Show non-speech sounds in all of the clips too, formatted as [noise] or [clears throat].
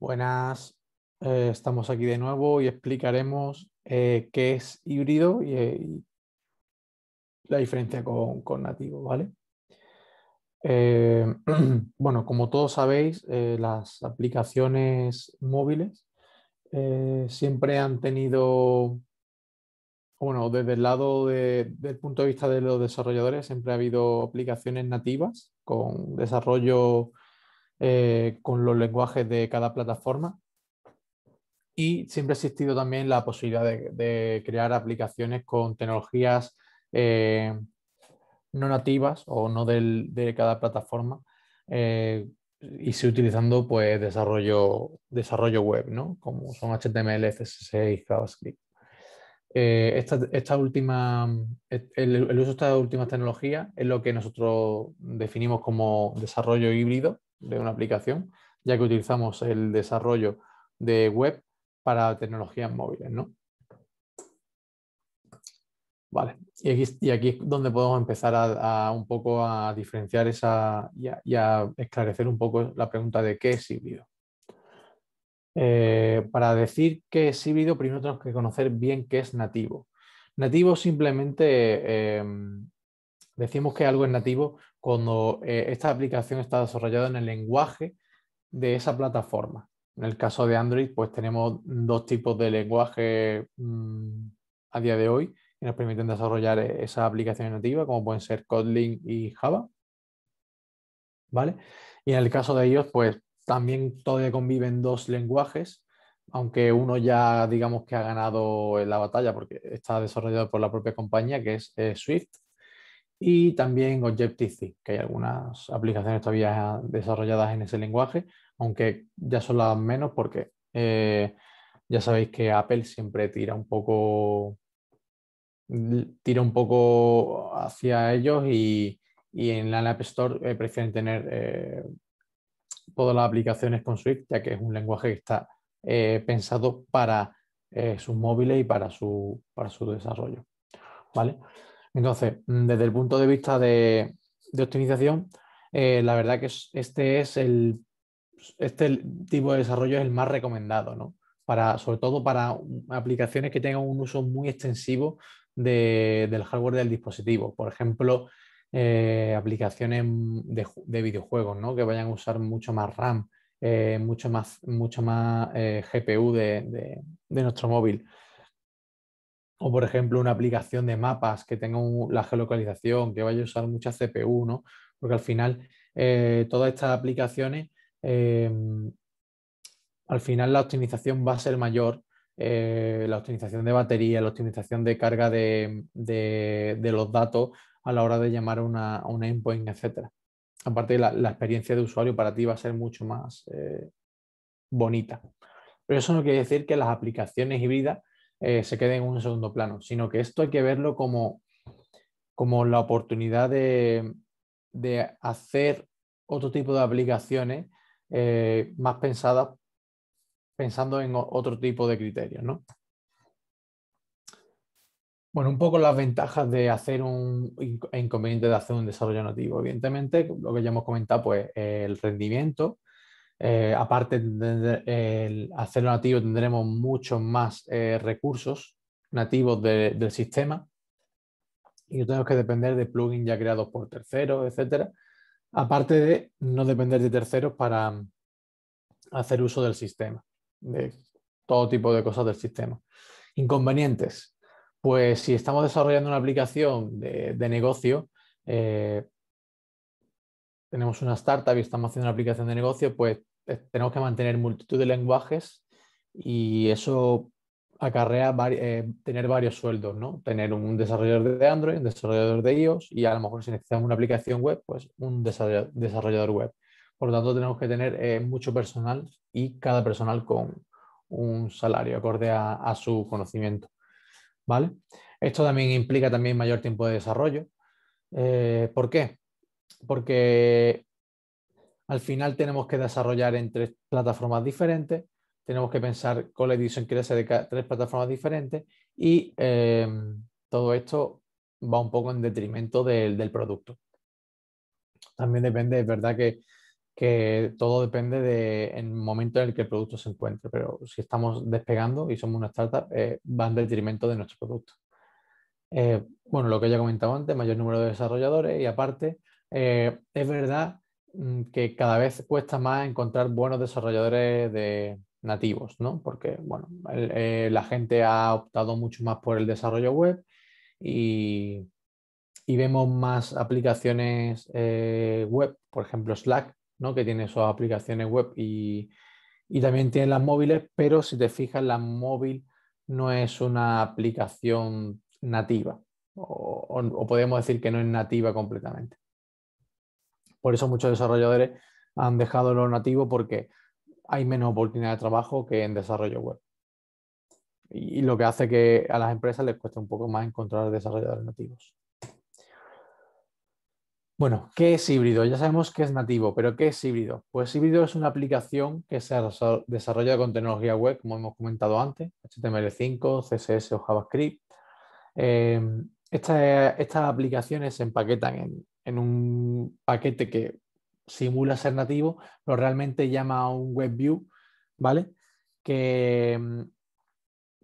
Buenas, eh, estamos aquí de nuevo y explicaremos eh, qué es híbrido y, eh, la diferencia con, nativo, ¿vale? [clears throat] bueno, como todos sabéis, las aplicaciones móviles siempre han tenido, bueno, desde el lado del punto de vista de los desarrolladores, siempre ha habido aplicaciones nativas con desarrollo eh, con los lenguajes de cada plataforma. Y siempre ha existido también la posibilidad de, crear aplicaciones con tecnologías eh, no nativas o no de cada plataforma eh, y se utilizando pues, desarrollo, desarrollo web, ¿no? como son HTML, CSS y JavaScript. esta, última, el, el, uso de estas últimas tecnologías es lo que nosotros definimos como desarrollo híbrido, de una aplicación, ya que utilizamos el desarrollo de web para tecnologías móviles. ¿no? Vale, y aquí, es donde podemos empezar a, un poco a diferenciar esa y a, esclarecer un poco la pregunta de qué es híbrido. Eh, para decir qué es híbrido, primero tenemos que conocer bien qué es nativo. Nativo simplemente eh, Decimos que algo es nativo cuando eh, esta aplicación está desarrollada en el lenguaje de esa plataforma. En el caso de Android, pues tenemos dos tipos de lenguaje mm, a día de hoy que nos permiten desarrollar eh, esa aplicación nativa, como pueden ser Kotlin y Java. ¿Vale? Y en el caso de ellos, pues también todavía conviven dos lenguajes, aunque uno ya digamos que ha ganado la batalla porque está desarrollado por la propia compañía, que es eh, Swift, y también Objective-C, que hay algunas aplicaciones todavía desarrolladas en ese lenguaje, aunque ya son las menos porque eh, ya sabéis que Apple siempre tira un poco tira un poco hacia ellos y, en la App Store eh, prefieren tener eh, todas las aplicaciones con Swift, ya que es un lenguaje que está pensado para sus móviles y para su, para su desarrollo. ¿Vale? Entonces, mm, desde el punto de vista de, optimización, eh, la verdad que este es el este tipo de desarrollo es el más recomendado, ¿no? Para, sobre todo para aplicaciones que tengan un uso muy extensivo del hardware del dispositivo. Por ejemplo, eh, aplicaciones de, videojuegos, ¿no? Que vayan a usar mucho más RAM, eh, mucho más, mucho más GPU de nuestro móvil o por ejemplo una aplicación de mapas que tenga la geolocalización, que vaya a usar mucha CPU, ¿no? Porque al final eh, todas estas aplicaciones, eh, al final la optimización va a ser mayor, eh, la optimización de batería, la optimización de carga de, los datos a la hora de llamar a una, endpoint, etc. Aparte, la, experiencia de usuario para ti va a ser mucho más bonita. Pero eso no quiere decir que las aplicaciones híbridas eh, se quede en un segundo plano, sino que esto hay que verlo como, la oportunidad de, hacer otro tipo de aplicaciones eh, más pensadas, pensando en otro tipo de criterios. ¿no? Bueno, un poco las ventajas de hacer un inconveniente de hacer un desarrollo nativo. Evidentemente, lo que ya hemos comentado, pues el rendimiento, eh, aparte de, hacerlo nativo tendremos muchos más eh, recursos nativos del sistema y no tenemos que depender de plugins ya creados por terceros, etcétera Aparte de no depender de terceros para mm, hacer uso del sistema, de todo tipo de cosas del sistema. Inconvenientes. Pues si estamos desarrollando una aplicación de, negocio, eh, tenemos una startup y estamos haciendo una aplicación de negocio, pues eh, tenemos que mantener multitud de lenguajes y eso acarrea eh, tener varios sueldos, ¿no? Tener un desarrollador de Android, un desarrollador de iOS y a lo mejor si necesitamos una aplicación web, pues un desarrollador web. Por lo tanto, tenemos que tener eh, mucho personal y cada personal con un salario acorde a, su conocimiento, ¿vale? Esto también implica también mayor tiempo de desarrollo. ¿Por qué? Porque al final tenemos que desarrollar en tres plataformas diferentes, tenemos que pensar con la edición que se de tres plataformas diferentes y em, todo esto va un poco en detrimento del, producto. También depende, es verdad que, todo depende del momento en el que el producto se encuentre, pero si estamos despegando y somos una startup, eh, va en detrimento de nuestro producto. Eh, bueno, lo que ya comentaba antes, mayor número de desarrolladores y aparte, eh, es verdad Mm, que cada vez cuesta más encontrar buenos desarrolladores de nativos, ¿no? Porque, bueno, eh, la gente ha optado mucho más por el desarrollo web y, vemos más aplicaciones eh, web, por ejemplo Slack, ¿no? Que tiene sus aplicaciones web y, también tiene las móviles, pero si te fijas, la móvil no es una aplicación nativa, o, podemos decir que no es nativa completamente. Por eso muchos desarrolladores han dejado lo nativo porque hay menos oportunidad de trabajo que en desarrollo web. Y lo que hace que a las empresas les cueste un poco más encontrar desarrolladores nativos. Bueno, ¿qué es híbrido? Ya sabemos que es nativo, pero ¿qué es híbrido? Pues híbrido es una aplicación que se desarrolla con tecnología web, como hemos comentado antes, HTML5, CSS o JavaScript. Eh, estas aplicaciones se empaquetan en en un paquete que simula ser nativo, lo realmente llama un web view, ¿vale? Que, mm,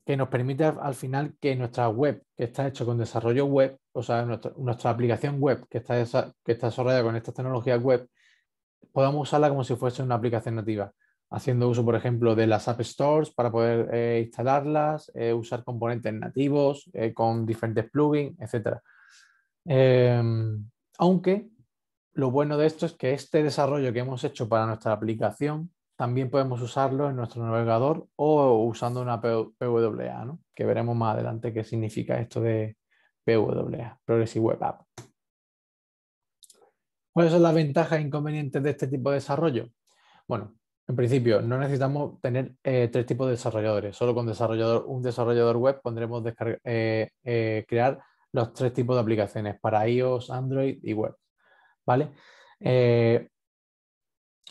que nos permite al final que nuestra web que está hecha con desarrollo web, o sea, nuestra, aplicación web que está, que está desarrollada con estas tecnologías web, podamos usarla como si fuese una aplicación nativa, haciendo uso, por ejemplo, de las App Stores para poder eh, instalarlas, eh, usar componentes nativos eh, con diferentes plugins, etc. Aunque lo bueno de esto es que este desarrollo que hemos hecho para nuestra aplicación también podemos usarlo en nuestro navegador o usando una PWA, ¿no? que veremos más adelante qué significa esto de PWA, Progressive Web App. ¿Cuáles son las ventajas e inconvenientes de este tipo de desarrollo? Bueno, en principio no necesitamos tener eh, tres tipos de desarrolladores, solo con desarrollador, un desarrollador web pondremos eh, eh, crear los tres tipos de aplicaciones para iOS, Android y web. ¿Vale? Eh,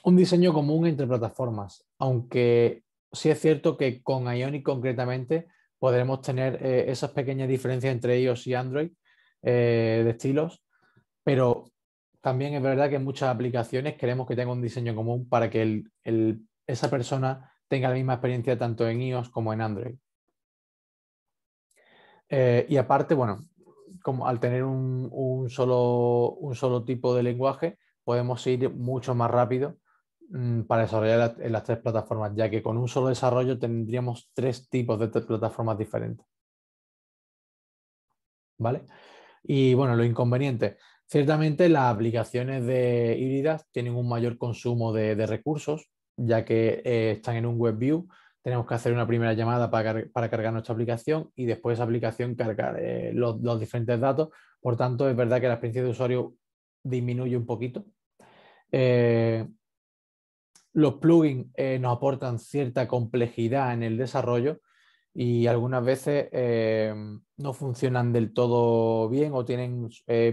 un diseño común entre plataformas, aunque sí es cierto que con Ionic concretamente podremos tener eh, esas pequeñas diferencias entre iOS y Android eh, de estilos, pero también es verdad que en muchas aplicaciones queremos que tenga un diseño común para que esa persona tenga la misma experiencia tanto en iOS como en Android. y aparte, bueno, como al tener un, solo, tipo de lenguaje, podemos ir mucho más rápido mm, para desarrollar en las tres plataformas, ya que con un solo desarrollo tendríamos tres tipos de plataformas diferentes. ¿Vale? Y bueno, lo inconveniente. Ciertamente las aplicaciones de híbridas tienen un mayor consumo de, recursos, ya que eh, están en un web view, tenemos que hacer una primera llamada para, cargar nuestra aplicación y después esa aplicación cargar eh, los, diferentes datos. Por tanto, es verdad que la experiencia de usuario disminuye un poquito. Eh, los plugins eh, nos aportan cierta complejidad en el desarrollo y algunas veces no funcionan del todo bien o tienen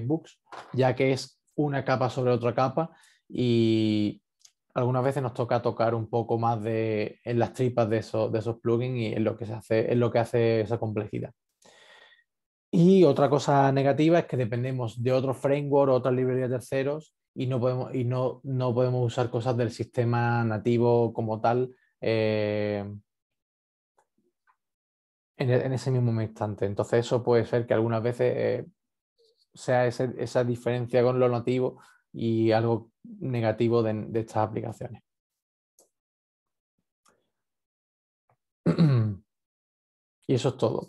bugs, ya que es una capa sobre otra capa y, algunas veces nos toca tocar un poco más de, en las tripas de, esos, de esos plugins y en lo, que se hace, en lo que hace esa complejidad. Y otra cosa negativa es que dependemos de otro framework o otras librerías terceros y no podemos, y no, no podemos usar cosas del sistema nativo como tal eh, e, en, ese mismo instante. Entonces eso puede ser que algunas veces eh, sea esa diferencia con lo nativo y algo negativo de, estas aplicaciones. [clears throat] Y eso es todo.